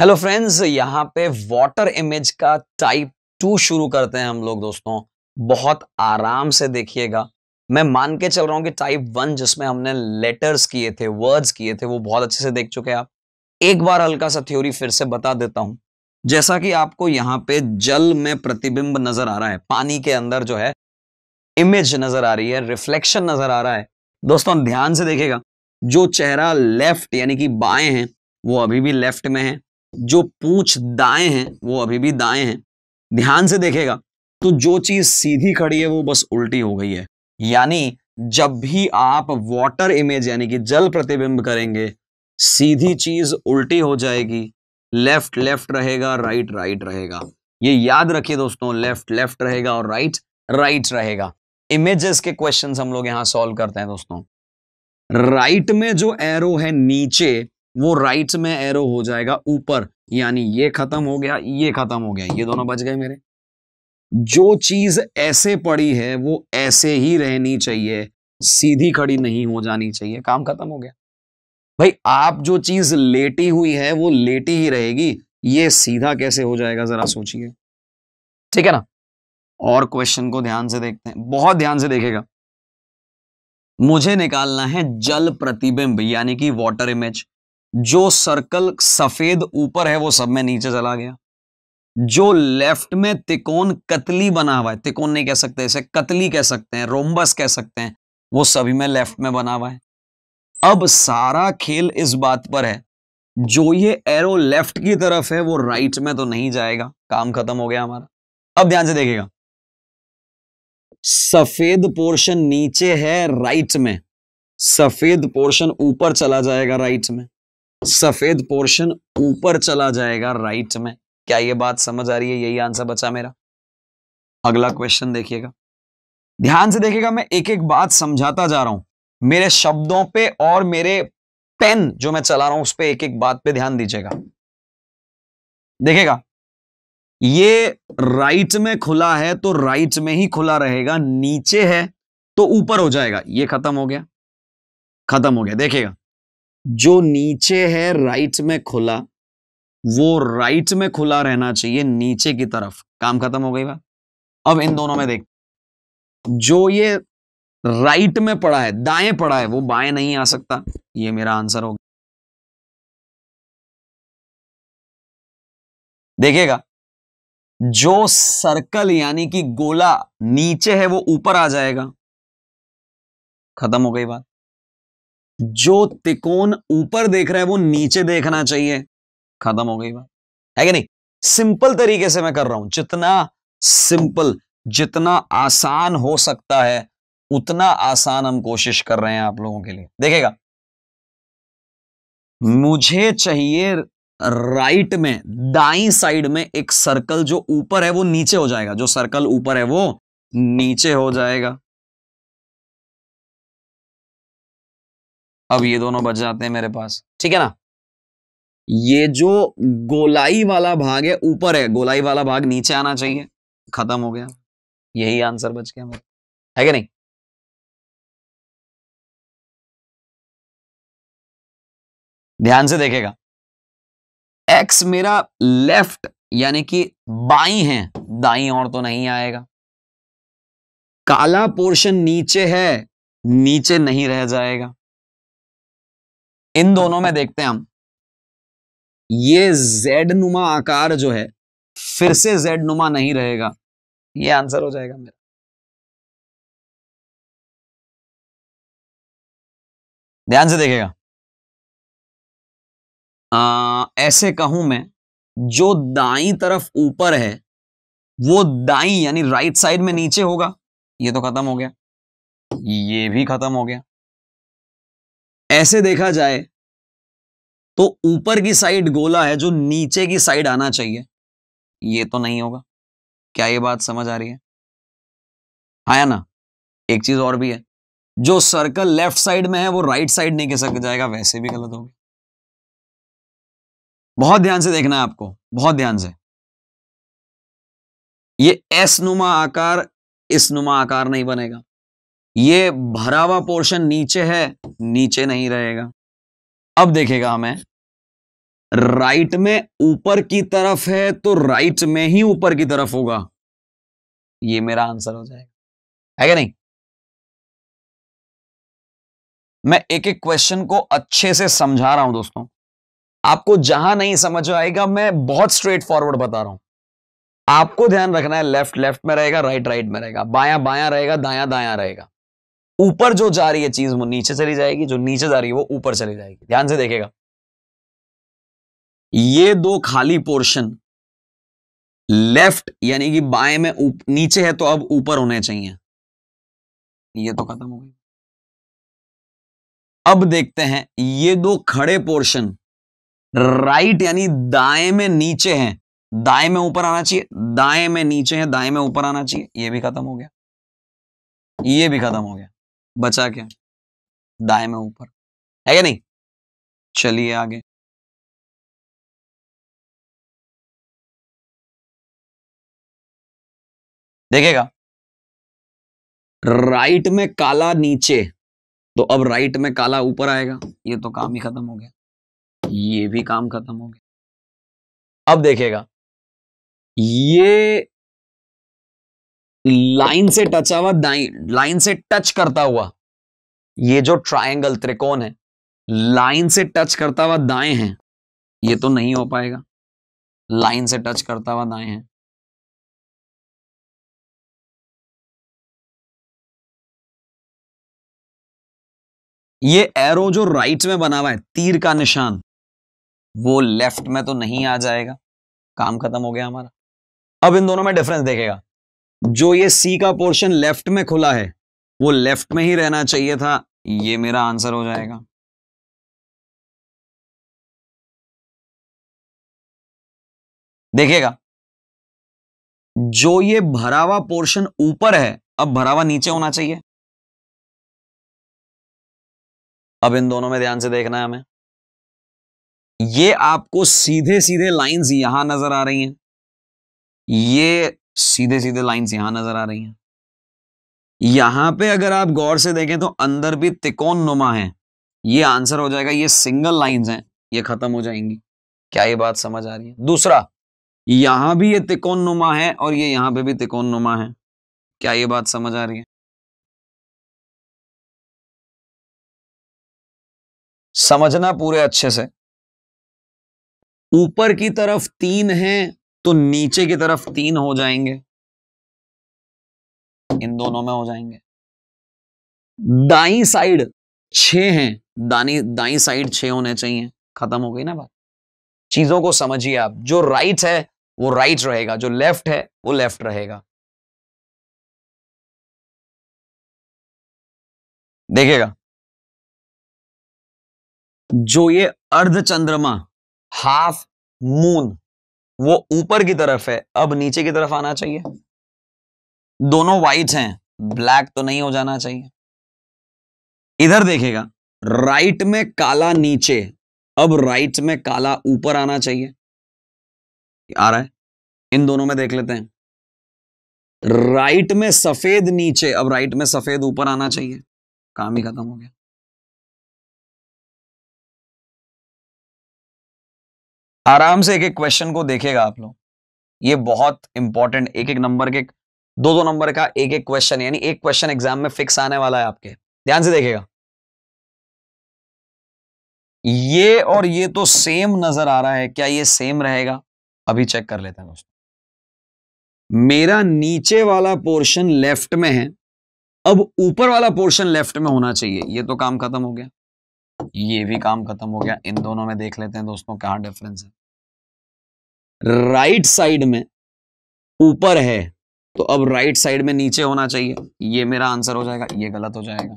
hello friends यहाँ पे water image का टाइप टू शुरू करते हैं हम लोग दोस्तों बहुत आराम से देखिएगा मैं मान के चल रहा हूँ कि टाइप वन जिसमें हमने लेटर्स किए थे वर्ड्स किए थे वो बहुत अच्छे से देख चुके हैं आप एक बार हल्का सा थ्योरी फिर से बता देता हूँ जैसा कि आपको यहाँ पे जल में प्रतिबिंब नजर आ रहा है पानी के अंदर जो है इमेज नजर आ रही है रिफ्लेक्शन नजर आ रहा है दोस्तों ध्यान से देखेगा जो चेहरा लेफ्ट यानी कि बाएं हैं वो अभी भी लेफ्ट में है जो पूछ दाएं हैं वो अभी भी दाएं हैं ध्यान से देखेगा तो जो चीज सीधी खड़ी है वो बस उल्टी हो गई है यानी जब भी आप वाटर इमेज यानी कि जल प्रतिबिंब करेंगे सीधी चीज उल्टी हो जाएगी लेफ्ट लेफ्ट रहेगा राइट राइट रहेगा ये याद रखिए दोस्तों लेफ्ट लेफ्ट रहेगा और राइट राइट रहेगा इमेजेस के क्वेश्चंस हम लोग यहां सॉल्व करते हैं दोस्तों राइट में जो एरो है नीचे वो राइट में एरो हो जाएगा ऊपर यानी ये खत्म हो गया ये खत्म हो गया ये दोनों बच गए मेरे जो चीज ऐसे पड़ी है वो ऐसे ही रहनी चाहिए सीधी खड़ी नहीं हो जानी चाहिए काम खत्म हो गया भाई आप जो चीज लेटी हुई है वो लेटी ही रहेगी ये सीधा कैसे हो जाएगा जरा सोचिए ठीक है ना और क्वेश्चन को ध्यान से देखते हैं बहुत ध्यान से देखेगा मुझे निकालना है जल प्रतिबिंब यानी कि वाटर इमेज जो सर्कल सफेद ऊपर है वो सब में नीचे चला गया जो लेफ्ट में तिकोन कतली बना हुआ है तिकोन नहीं कह सकते इसे कतली कह सकते हैं रोमबस कह सकते हैं वो सभी में लेफ्ट में बना हुआ है अब सारा खेल इस बात पर है जो ये एरो लेफ्ट की तरफ है वो राइट में तो नहीं जाएगा काम खत्म हो गया हमारा अब ध्यान से देखेगा सफेद पोर्शन नीचे है राइट में सफेद पोर्शन ऊपर चला जाएगा राइट में सफेद पोर्शन ऊपर चला जाएगा राइट में क्या ये बात समझ आ रही है यही आंसर बचा मेरा अगला क्वेश्चन देखिएगा ध्यान से देखिएगा मैं एक एक बात समझाता जा रहा हूं मेरे शब्दों पे और मेरे पेन जो मैं चला रहा हूं उस पर एक एक बात पे ध्यान दीजिएगा देखिएगा ये राइट में खुला है तो राइट में ही खुला रहेगा नीचे है तो ऊपर हो जाएगा ये खत्म हो गया खत्म हो गया देखिएगा जो नीचे है राइट में खुला वो राइट में खुला रहना चाहिए नीचे की तरफ काम खत्म हो गई बात अब इन दोनों में देख जो ये राइट में पड़ा है दाएं पड़ा है वो बाएं नहीं आ सकता ये मेरा आंसर होगा देखेगा जो सर्कल यानी कि गोला नीचे है वो ऊपर आ जाएगा खत्म हो गई बात जो तिकोन ऊपर देख रहा है वो नीचे देखना चाहिए खत्म हो गई बात है कि नहीं सिंपल तरीके से मैं कर रहा हूं जितना सिंपल जितना आसान हो सकता है उतना आसान हम कोशिश कर रहे हैं आप लोगों के लिए देखेगा मुझे चाहिए राइट में दाई साइड में एक सर्कल जो ऊपर है वो नीचे हो जाएगा जो सर्कल ऊपर है वो नीचे हो जाएगा अब ये दोनों बच जाते हैं मेरे पास ठीक है ना ये जो गोलाई वाला भाग है ऊपर है गोलाई वाला भाग नीचे आना चाहिए खत्म हो गया यही आंसर बच गया है कि नहीं ध्यान से देखेगा एक्स मेरा लेफ्ट यानी कि बाई है दाई और तो नहीं आएगा काला पोर्शन नीचे है नीचे नहीं रह जाएगा इन दोनों में देखते हैं हम ये जेड नुमा आकार जो है फिर से जेड नुमा नहीं रहेगा ये आंसर हो जाएगा मेरा ध्यान से देखेगा आ, ऐसे कहूं मैं जो दाई तरफ ऊपर है वो दाई यानी राइट साइड में नीचे होगा ये तो खत्म हो गया ये भी खत्म हो गया ऐसे देखा जाए तो ऊपर की साइड गोला है जो नीचे की साइड आना चाहिए ये तो नहीं होगा क्या ये बात समझ आ रही है आया हाँ ना एक चीज और भी है जो सर्कल लेफ्ट साइड में है वो राइट साइड नहीं कह सक जाएगा वैसे भी गलत होगा बहुत ध्यान से देखना है आपको बहुत ध्यान से ये एस नुमा आकार इस नुमा आकार नहीं बनेगा ये भरा हुआ पोर्शन नीचे है नीचे नहीं रहेगा अब देखेगा हमें राइट में ऊपर की तरफ है तो राइट में ही ऊपर की तरफ होगा ये मेरा आंसर हो जाएगा है क्या नहीं मैं एक एक क्वेश्चन को अच्छे से समझा रहा हूं दोस्तों आपको जहां नहीं समझ आएगा मैं बहुत स्ट्रेट फॉरवर्ड बता रहा हूं आपको ध्यान रखना है लेफ्ट लेफ्ट में रहेगा राइट राइट में रहेगा बाया बाया रहेगा दाया दाया रहेगा ऊपर जो जा रही है चीज वो नीचे चली जाएगी जो नीचे जा रही है वो ऊपर चली जाएगी ध्यान से देखेगा ये दो खाली पोर्शन लेफ्ट यानी कि बाएं में नीचे है तो अब ऊपर होने चाहिए ये तो खत्म हो गई अब देखते हैं ये दो खड़े पोर्शन राइट यानी दाएं में नीचे हैं दाएं में ऊपर आना चाहिए दाएं में नीचे है दाएं में ऊपर आना चाहिए ये भी खत्म हो गया ये भी खत्म हो गया बचा क्या दाए में ऊपर है क्या नहीं चलिए आगे देखेगा राइट में काला नीचे तो अब राइट में काला ऊपर आएगा ये तो काम ही खत्म हो गया ये भी काम खत्म हो गया अब देखेगा ये लाइन से टचा हुआ लाइन से टच करता हुआ ये जो ट्रायंगल त्रिकोण है लाइन से टच करता हुआ दाएं है ये तो नहीं हो पाएगा लाइन से टच करता हुआ दाएं है ये एरो जो राइट में बना हुआ है तीर का निशान वो लेफ्ट में तो नहीं आ जाएगा काम खत्म हो गया हमारा अब इन दोनों में डिफरेंस देखेगा जो ये सी का पोर्शन लेफ्ट में खुला है वो लेफ्ट में ही रहना चाहिए था ये मेरा आंसर हो जाएगा देखिएगा जो ये भरावा पोर्शन ऊपर है अब भरावा नीचे होना चाहिए अब इन दोनों में ध्यान से देखना है हमें ये आपको सीधे सीधे लाइंस यहां नजर आ रही हैं ये सीधे सीधे लाइंस यहां नजर आ रही हैं यहां पे अगर आप गौर से देखें तो अंदर भी तिकोन नुमा है ये आंसर हो जाएगा ये सिंगल लाइंस हैं ये खत्म हो जाएंगी क्या ये बात समझ आ रही है दूसरा यहां भी ये तिकोन नुमा है और ये यहां पे भी तिकोन नुमा है क्या ये बात समझ आ रही है समझना पूरे अच्छे से ऊपर की तरफ तीन हैं तो नीचे की तरफ तीन हो जाएंगे इन दोनों में हो जाएंगे दाई साइड छ हैं दानी दाई साइड छ होने चाहिए खत्म हो गई ना बात चीजों को समझिए आप जो राइट है वो राइट रहेगा जो लेफ्ट है वो लेफ्ट रहेगा देखेगा जो ये अर्ध चंद्रमा हाफ मून वो ऊपर की तरफ है अब नीचे की तरफ आना चाहिए दोनों वाइट हैं ब्लैक तो नहीं हो जाना चाहिए इधर देखेगा राइट में काला नीचे अब राइट में काला ऊपर आना चाहिए आ रहा है इन दोनों में देख लेते हैं राइट में सफेद नीचे अब राइट में सफेद ऊपर आना चाहिए काम ही खत्म हो गया आराम से एक एक क्वेश्चन को देखेगा आप लोग ये बहुत इंपॉर्टेंट एक एक नंबर के दो दो नंबर का एक एक क्वेश्चन यानी एक क्वेश्चन एग्जाम में फिक्स आने वाला है आपके ध्यान से देखेगा ये और ये तो सेम नजर आ रहा है क्या ये सेम रहेगा अभी चेक कर लेते हैं दोस्तों मेरा नीचे वाला पोर्शन लेफ्ट में है अब ऊपर वाला पोर्शन लेफ्ट में होना चाहिए ये तो काम खत्म हो गया ये भी काम खत्म हो गया इन दोनों में देख लेते हैं दोस्तों कहा डिफरेंस है राइट साइड में ऊपर है तो अब राइट साइड में नीचे होना चाहिए ये मेरा आंसर हो जाएगा ये गलत हो जाएगा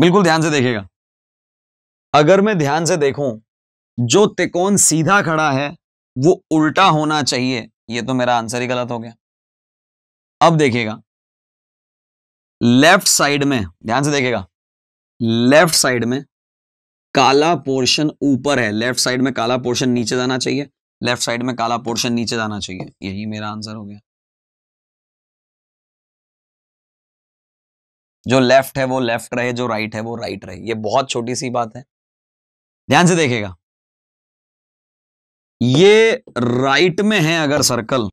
बिल्कुल ध्यान से देखिएगा अगर मैं ध्यान से देखूं जो तिकोन सीधा खड़ा है वो उल्टा होना चाहिए ये तो मेरा आंसर ही गलत हो गया अब देखिएगा लेफ्ट साइड में ध्यान से देखिएगा लेफ्ट साइड में काला पोर्शन ऊपर है लेफ्ट साइड में काला पोर्शन नीचे जाना चाहिए लेफ्ट साइड में काला पोर्शन नीचे जाना चाहिए यही मेरा आंसर हो गया जो लेफ्ट है वो लेफ्ट रहे जो राइट है वो राइट रहे ये बहुत छोटी सी बात है ध्यान से देखेगा ये राइट में है अगर सर्कल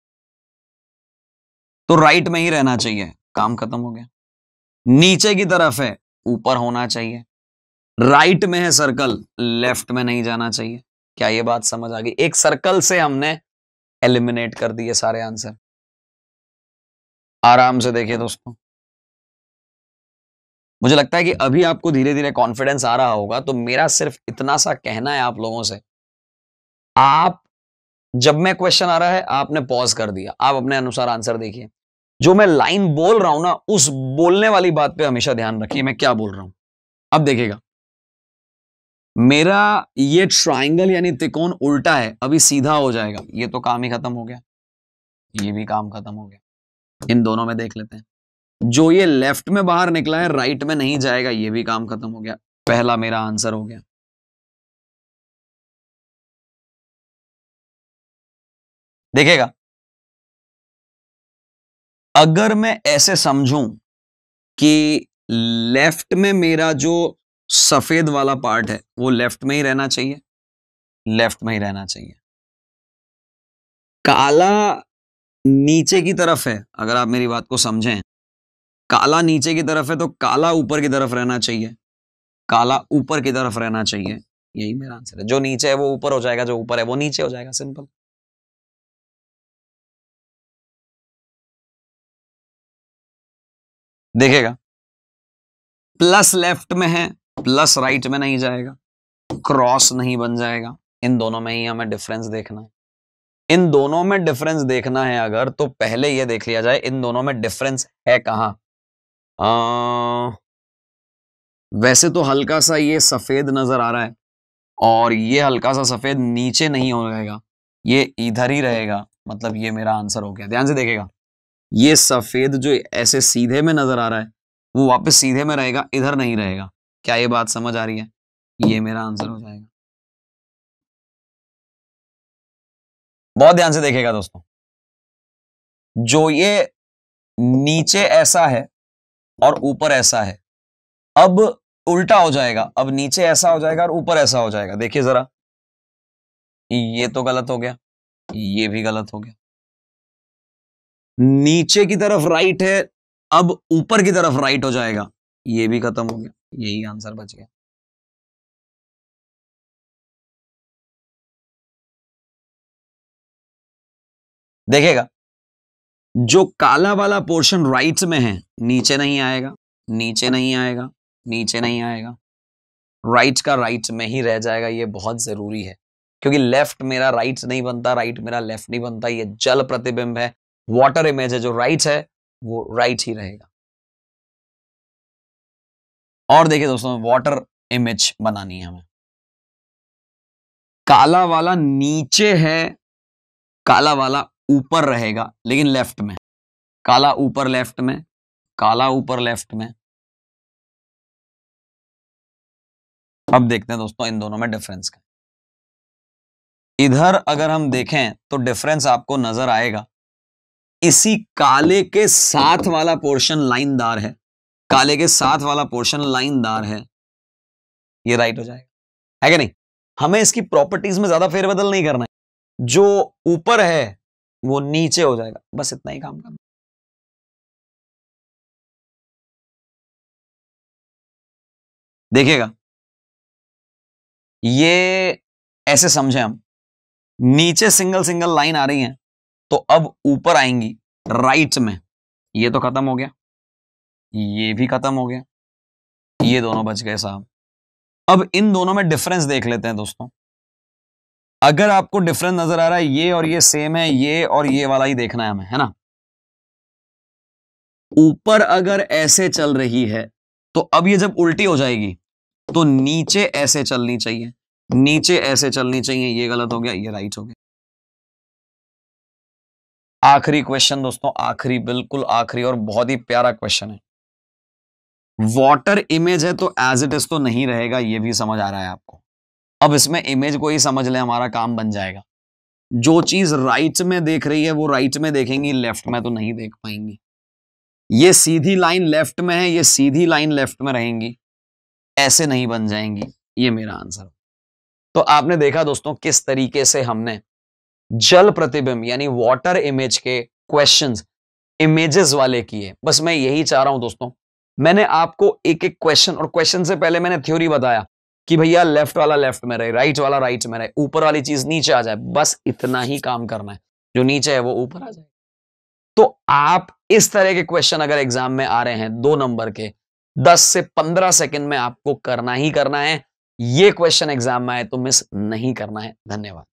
तो राइट में ही रहना चाहिए काम खत्म हो गया नीचे की तरफ है ऊपर होना चाहिए राइट में है सर्कल लेफ्ट में नहीं जाना चाहिए क्या ये बात समझ आ गई एक सर्कल से हमने एलिमिनेट कर दिए सारे आंसर आराम से देखिए दोस्तों मुझे लगता है कि अभी आपको धीरे धीरे कॉन्फिडेंस आ रहा होगा तो मेरा सिर्फ इतना सा कहना है आप लोगों से आप जब मैं क्वेश्चन आ रहा है आपने पॉज कर दिया आप अपने अनुसार आंसर देखिए जो मैं लाइन बोल रहा हूं ना उस बोलने वाली बात पे हमेशा ध्यान रखिए मैं क्या बोल रहा हूं अब देखिएगा मेरा ये ट्राइंगल यानी त्रिकोण उल्टा है अभी सीधा हो जाएगा ये तो काम ही खत्म हो गया ये भी काम खत्म हो गया इन दोनों में देख लेते हैं जो ये लेफ्ट में बाहर निकला है राइट में नहीं जाएगा ये भी काम खत्म हो गया पहला मेरा आंसर हो गया देखेगा अगर मैं ऐसे समझूं कि लेफ्ट में मेरा जो सफ़ेद वाला पार्ट है वो लेफ्ट में ही रहना चाहिए लेफ्ट में ही रहना चाहिए काला नीचे की तरफ है अगर आप मेरी बात को समझें काला नीचे की तरफ है तो काला ऊपर की तरफ रहना चाहिए काला ऊपर की तरफ रहना चाहिए यही मेरा आंसर है जो नीचे है वो ऊपर हो जाएगा जो ऊपर है वो नीचे हो जाएगा सिंपल देखेगा प्लस लेफ्ट में है प्लस राइट में नहीं जाएगा क्रॉस नहीं बन जाएगा इन दोनों में ही हमें डिफरेंस देखना है इन दोनों में डिफरेंस देखना है अगर तो पहले यह देख लिया जाए इन दोनों में डिफरेंस है आ, वैसे तो हल्का सा ये सफेद नजर आ रहा है और ये हल्का सा सफेद नीचे नहीं हो जाएगा ये इधर ही रहेगा मतलब ये मेरा आंसर हो गया ध्यान से देखेगा ये सफेद जो ऐसे सीधे में नजर आ रहा है वो वापस सीधे में रहेगा इधर नहीं रहेगा क्या ये बात समझ आ रही है ये मेरा आंसर हो जाएगा बहुत ध्यान से देखेगा दोस्तों जो ये नीचे ऐसा है और ऊपर ऐसा है अब उल्टा हो जाएगा अब नीचे ऐसा हो जाएगा और ऊपर ऐसा हो जाएगा देखिए जरा ये तो गलत हो गया ये भी गलत हो गया नीचे की तरफ राइट है अब ऊपर की तरफ राइट हो जाएगा ये भी खत्म हो गया यही आंसर बच गया देखेगा जो काला वाला पोर्शन राइट में है नीचे नहीं आएगा नीचे नहीं आएगा नीचे नहीं आएगा राइट का राइट में ही रह जाएगा ये बहुत जरूरी है क्योंकि लेफ्ट मेरा राइट नहीं बनता राइट मेरा लेफ्ट नहीं बनता ये जल प्रतिबिंब है वाटर इमेज है जो राइट है वो राइट ही रहेगा और देखिए दोस्तों वाटर इमेज बनानी है हमें काला वाला नीचे है काला वाला ऊपर रहेगा लेकिन लेफ्ट में काला ऊपर लेफ्ट में काला ऊपर लेफ्ट में अब देखते हैं दोस्तों इन दोनों में डिफरेंस का इधर अगर हम देखें तो डिफरेंस आपको नजर आएगा इसी काले के साथ वाला पोर्शन लाइनदार है काले के साथ वाला पोर्शन लाइनदार है ये राइट हो जाएगा है कि नहीं हमें इसकी प्रॉपर्टीज में ज्यादा फेरबदल नहीं करना है जो ऊपर है वो नीचे हो जाएगा बस इतना ही काम करना देखिएगा ये ऐसे समझे हम नीचे सिंगल सिंगल लाइन आ रही है तो अब ऊपर आएंगी राइट में ये तो खत्म हो गया ये भी खत्म हो गया ये दोनों बच गए साहब अब इन दोनों में डिफरेंस देख लेते हैं दोस्तों अगर आपको डिफरेंस नजर आ रहा है ये और ये सेम है ये और ये वाला ही देखना है हमें है ना ऊपर अगर ऐसे चल रही है तो अब ये जब उल्टी हो जाएगी तो नीचे ऐसे चलनी चाहिए नीचे ऐसे चलनी चाहिए ये गलत हो गया ये राइट हो गया आखिरी क्वेश्चन दोस्तों आखिरी बिल्कुल आखिरी और बहुत ही प्यारा क्वेश्चन है वाटर इमेज है तो एज इट इज तो नहीं रहेगा ये भी समझ आ रहा है आपको अब इसमें इमेज को ही समझ ले हमारा काम बन जाएगा जो चीज राइट में देख रही है वो राइट में देखेंगी लेफ्ट में तो नहीं देख पाएंगी ये सीधी लाइन लेफ्ट में है ये सीधी लाइन लेफ्ट में रहेंगी ऐसे नहीं बन जाएंगी ये मेरा आंसर तो आपने देखा दोस्तों किस तरीके से हमने जल प्रतिबिंब यानी वाटर इमेज के क्वेश्चंस इमेजेस वाले किए बस मैं यही चाह रहा हूं दोस्तों मैंने आपको एक एक क्वेश्चन और क्वेश्चन से पहले मैंने थ्योरी बताया कि भैया लेफ्ट वाला लेफ्ट में रहे राइट वाला राइट में रहे ऊपर वाली चीज नीचे आ जाए बस इतना ही काम करना है जो नीचे है वो ऊपर आ जाए तो आप इस तरह के क्वेश्चन अगर एग्जाम में आ रहे हैं दो नंबर के दस से पंद्रह सेकेंड में आपको करना ही करना है ये क्वेश्चन एग्जाम में आए तो मिस नहीं करना है धन्यवाद